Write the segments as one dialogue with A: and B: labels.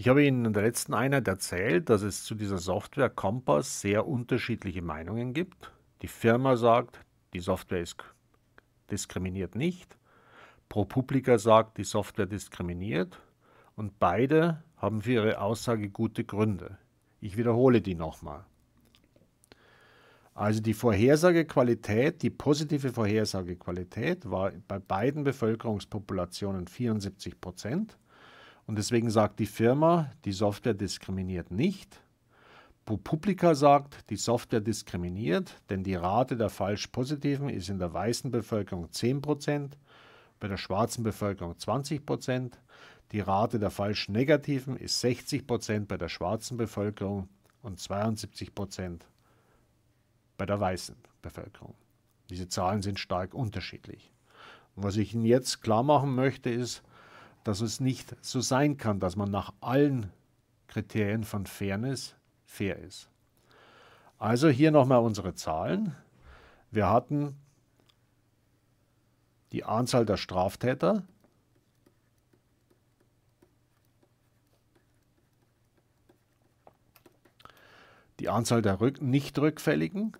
A: Ich habe Ihnen in der letzten Einheit erzählt, dass es zu dieser Software Compass sehr unterschiedliche Meinungen gibt. Die Firma sagt, die Software ist, diskriminiert nicht. ProPublica sagt, die Software diskriminiert. Und beide haben für ihre Aussage gute Gründe. Ich wiederhole die nochmal. Also die Vorhersagequalität, die positive Vorhersagequalität war bei beiden Bevölkerungspopulationen 74 Prozent und deswegen sagt die Firma, die Software diskriminiert nicht. PuPublica sagt, die Software diskriminiert, denn die Rate der falsch Positiven ist in der weißen Bevölkerung 10%, bei der schwarzen Bevölkerung 20%, die Rate der falsch Negativen ist 60% bei der schwarzen Bevölkerung und 72% bei der weißen Bevölkerung. Diese Zahlen sind stark unterschiedlich. Und was ich Ihnen jetzt klar machen möchte, ist, dass es nicht so sein kann, dass man nach allen Kriterien von Fairness fair ist. Also hier nochmal unsere Zahlen. Wir hatten die Anzahl der Straftäter. Die Anzahl der Rück nicht rückfälligen.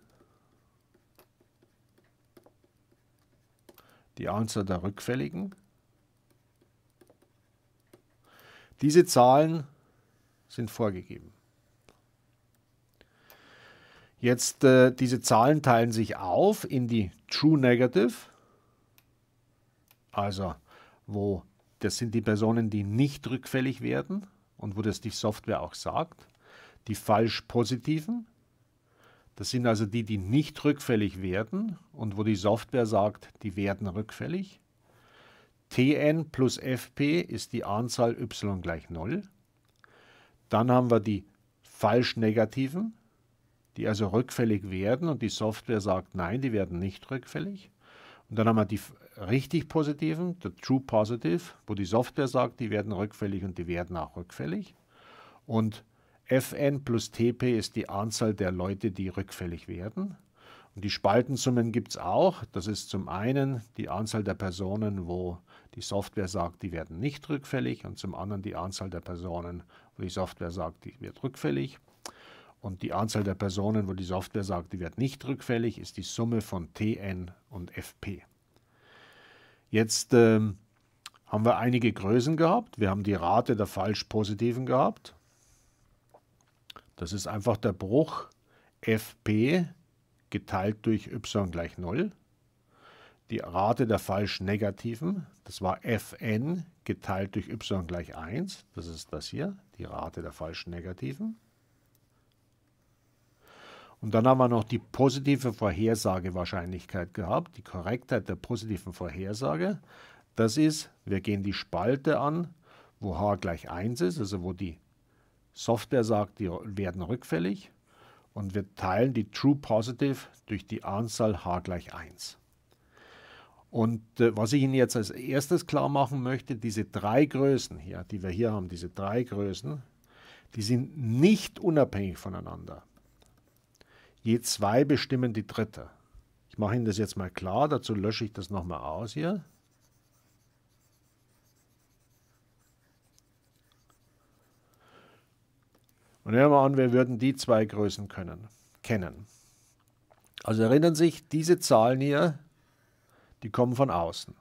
A: Die Anzahl der rückfälligen. Diese Zahlen sind vorgegeben. Jetzt, äh, diese Zahlen teilen sich auf in die True Negative, also wo das sind die Personen, die nicht rückfällig werden und wo das die Software auch sagt. Die falsch positiven, das sind also die, die nicht rückfällig werden und wo die Software sagt, die werden rückfällig. Tn plus Fp ist die Anzahl y gleich 0. Dann haben wir die falsch negativen, die also rückfällig werden und die Software sagt, nein, die werden nicht rückfällig. Und dann haben wir die richtig positiven, der True Positive, wo die Software sagt, die werden rückfällig und die werden auch rückfällig. Und Fn plus Tp ist die Anzahl der Leute, die rückfällig werden. Und die Spaltensummen gibt es auch. Das ist zum einen die Anzahl der Personen, wo die Software sagt, die werden nicht rückfällig und zum anderen die Anzahl der Personen, wo die Software sagt, die wird rückfällig. Und die Anzahl der Personen, wo die Software sagt, die wird nicht rückfällig, ist die Summe von Tn und Fp. Jetzt ähm, haben wir einige Größen gehabt. Wir haben die Rate der falsch-positiven gehabt. Das ist einfach der Bruch Fp geteilt durch y gleich 0 die Rate der falsch negativen, das war fn geteilt durch y gleich 1, das ist das hier, die Rate der falschen negativen. Und dann haben wir noch die positive Vorhersagewahrscheinlichkeit gehabt, die Korrektheit der positiven Vorhersage. Das ist, wir gehen die Spalte an, wo h gleich 1 ist, also wo die Software sagt, die werden rückfällig. Und wir teilen die True Positive durch die Anzahl h gleich 1. Und äh, was ich Ihnen jetzt als erstes klar machen möchte, diese drei Größen hier, die wir hier haben, diese drei Größen, die sind nicht unabhängig voneinander. Je zwei bestimmen die dritte. Ich mache Ihnen das jetzt mal klar, dazu lösche ich das nochmal aus hier. Und hören wir an, wir würden die zwei Größen können, kennen. Also erinnern Sie sich, diese Zahlen hier, die kommen von außen.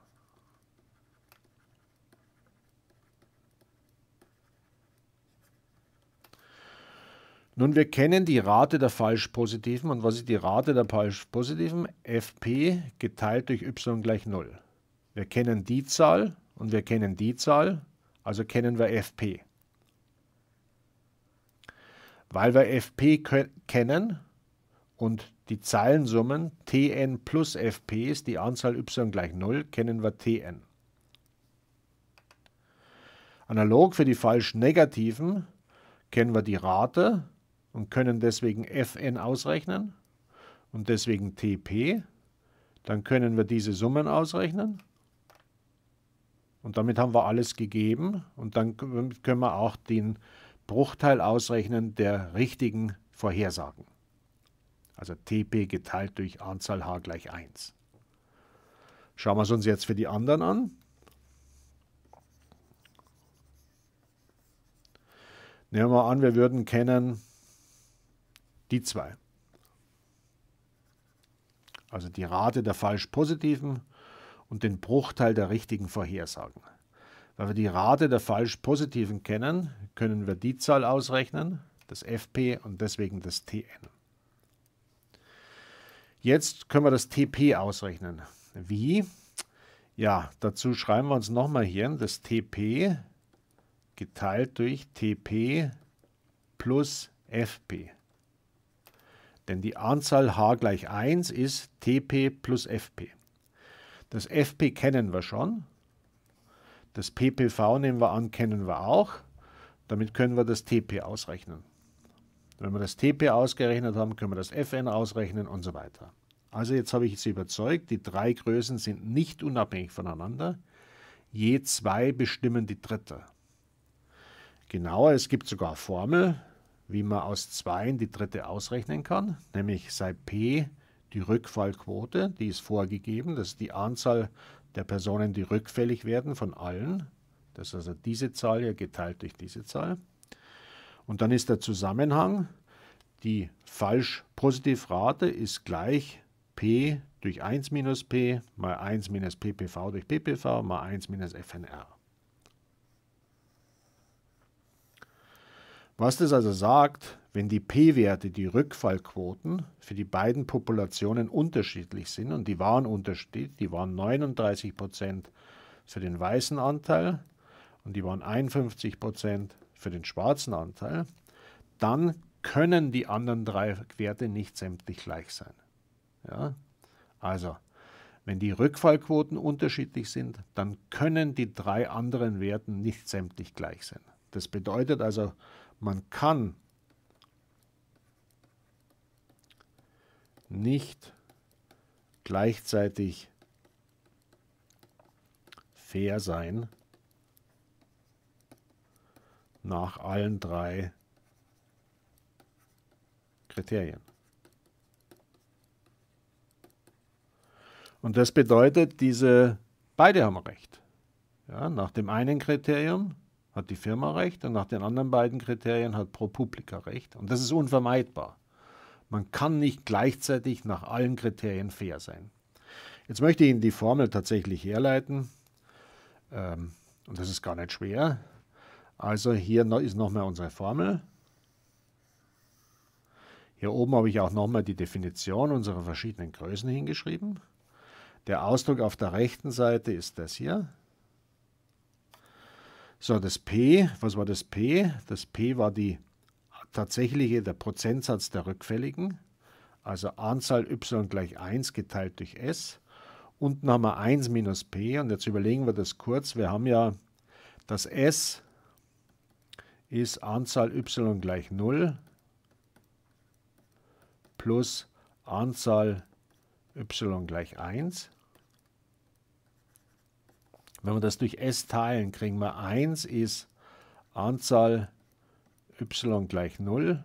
A: Nun, wir kennen die Rate der Falsch-Positiven. Und was ist die Rate der Falsch-Positiven? fp geteilt durch y gleich 0. Wir kennen die Zahl und wir kennen die Zahl, also kennen wir fp. Weil wir fp kennen und die Zeilensummen Tn plus Fp ist die Anzahl y gleich 0, kennen wir Tn. Analog für die falsch negativen kennen wir die Rate und können deswegen Fn ausrechnen und deswegen Tp. Dann können wir diese Summen ausrechnen. Und damit haben wir alles gegeben und dann können wir auch den Bruchteil ausrechnen der richtigen Vorhersagen also TP geteilt durch Anzahl h gleich 1. Schauen wir es uns jetzt für die anderen an. Nehmen wir an, wir würden kennen die zwei. Also die Rate der falsch-positiven und den Bruchteil der richtigen Vorhersagen. Weil wir die Rate der falsch-positiven kennen, können wir die Zahl ausrechnen, das FP und deswegen das TN. Jetzt können wir das TP ausrechnen. Wie? Ja, dazu schreiben wir uns nochmal hier das TP geteilt durch TP plus FP. Denn die Anzahl h gleich 1 ist TP plus FP. Das FP kennen wir schon. Das PPV nehmen wir an, kennen wir auch. Damit können wir das TP ausrechnen. Wenn wir das TP ausgerechnet haben, können wir das Fn ausrechnen und so weiter. Also jetzt habe ich Sie überzeugt, die drei Größen sind nicht unabhängig voneinander. Je zwei bestimmen die dritte. Genauer, es gibt sogar eine Formel, wie man aus zwei die dritte ausrechnen kann, nämlich sei p die Rückfallquote, die ist vorgegeben, das ist die Anzahl der Personen, die rückfällig werden von allen. Das ist also diese Zahl hier geteilt durch diese Zahl. Und dann ist der Zusammenhang, die Falsch-Positivrate ist gleich P durch 1 minus P mal 1 minus PPV durch PPV mal 1 minus FNR. Was das also sagt, wenn die P-Werte, die Rückfallquoten für die beiden Populationen unterschiedlich sind und die waren unterschiedlich, die waren 39% für den weißen Anteil und die waren 51% für den schwarzen Anteil, dann können die anderen drei Werte nicht sämtlich gleich sein. Ja? Also, wenn die Rückfallquoten unterschiedlich sind, dann können die drei anderen Werten nicht sämtlich gleich sein. Das bedeutet also, man kann nicht gleichzeitig fair sein nach allen drei Kriterien. Und das bedeutet, diese beide haben recht. Ja, nach dem einen Kriterium hat die Firma recht und nach den anderen beiden Kriterien hat ProPublica recht. Und das ist unvermeidbar. Man kann nicht gleichzeitig nach allen Kriterien fair sein. Jetzt möchte ich Ihnen die Formel tatsächlich herleiten. Ähm, und das ist gar nicht schwer. Also hier ist nochmal unsere Formel. Hier oben habe ich auch nochmal die Definition unserer verschiedenen Größen hingeschrieben. Der Ausdruck auf der rechten Seite ist das hier. So, das P, was war das P? Das P war die tatsächliche, der Prozentsatz der Rückfälligen, also Anzahl y gleich 1 geteilt durch s. Unten haben wir 1 minus p und jetzt überlegen wir das kurz. Wir haben ja das s ist Anzahl y gleich 0 plus Anzahl y gleich 1. Wenn wir das durch s teilen, kriegen wir 1 ist Anzahl y gleich 0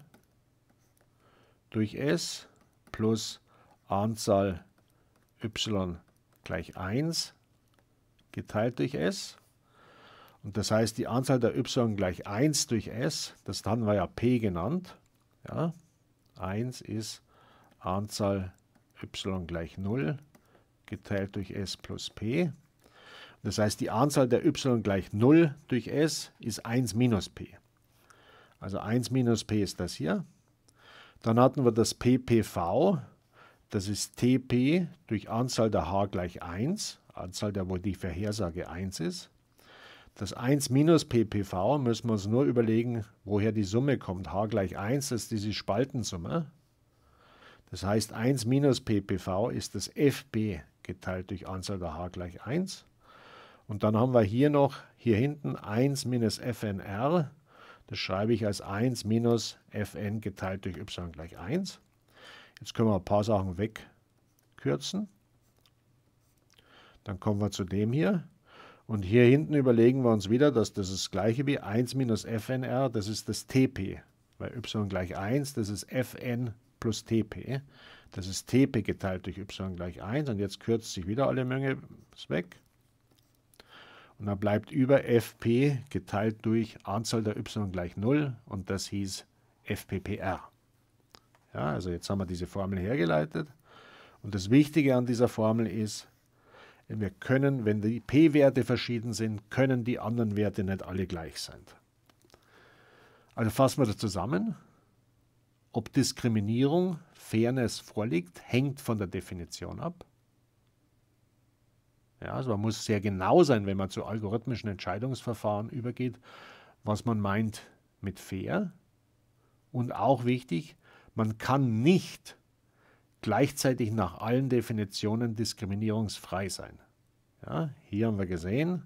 A: durch s plus Anzahl y gleich 1 geteilt durch s. Und das heißt, die Anzahl der y gleich 1 durch s, das hatten wir ja p genannt. Ja? 1 ist Anzahl y gleich 0 geteilt durch s plus p. Das heißt, die Anzahl der y gleich 0 durch s ist 1 minus p. Also 1 minus p ist das hier. Dann hatten wir das ppv, das ist tp durch Anzahl der h gleich 1, Anzahl der, wo die Vorhersage 1 ist. Das 1 minus PPV müssen wir uns nur überlegen, woher die Summe kommt. H gleich 1 ist diese Spaltensumme. Das heißt, 1 minus PPV ist das FB geteilt durch Anzahl der H gleich 1. Und dann haben wir hier noch, hier hinten, 1 minus FNR. Das schreibe ich als 1 minus Fn geteilt durch y gleich 1. Jetzt können wir ein paar Sachen wegkürzen. Dann kommen wir zu dem hier. Und hier hinten überlegen wir uns wieder, dass das das gleiche wie 1 minus fnr, das ist das tp. Bei y gleich 1, das ist fn plus tp. Das ist tp geteilt durch y gleich 1 und jetzt kürzt sich wieder alle Menge weg. Und dann bleibt über fp geteilt durch Anzahl der y gleich 0 und das hieß fppr. Ja, also jetzt haben wir diese Formel hergeleitet. Und das Wichtige an dieser Formel ist, wir können, wenn die p-Werte verschieden sind, können die anderen Werte nicht alle gleich sein. Also fassen wir das zusammen. Ob Diskriminierung, Fairness vorliegt, hängt von der Definition ab. Ja, also man muss sehr genau sein, wenn man zu algorithmischen Entscheidungsverfahren übergeht, was man meint mit fair. Und auch wichtig, man kann nicht gleichzeitig nach allen Definitionen diskriminierungsfrei sein. Ja, hier haben wir gesehen,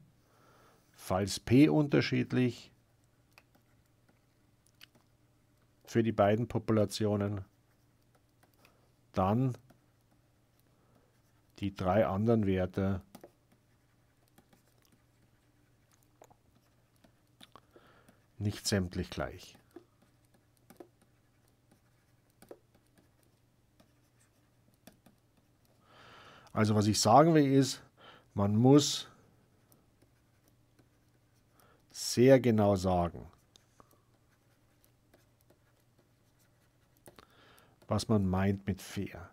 A: falls p unterschiedlich für die beiden Populationen, dann die drei anderen Werte nicht sämtlich gleich. Also was ich sagen will ist, man muss sehr genau sagen, was man meint mit fair.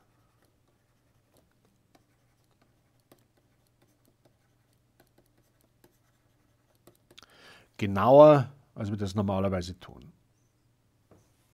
A: Genauer, als wir das normalerweise tun.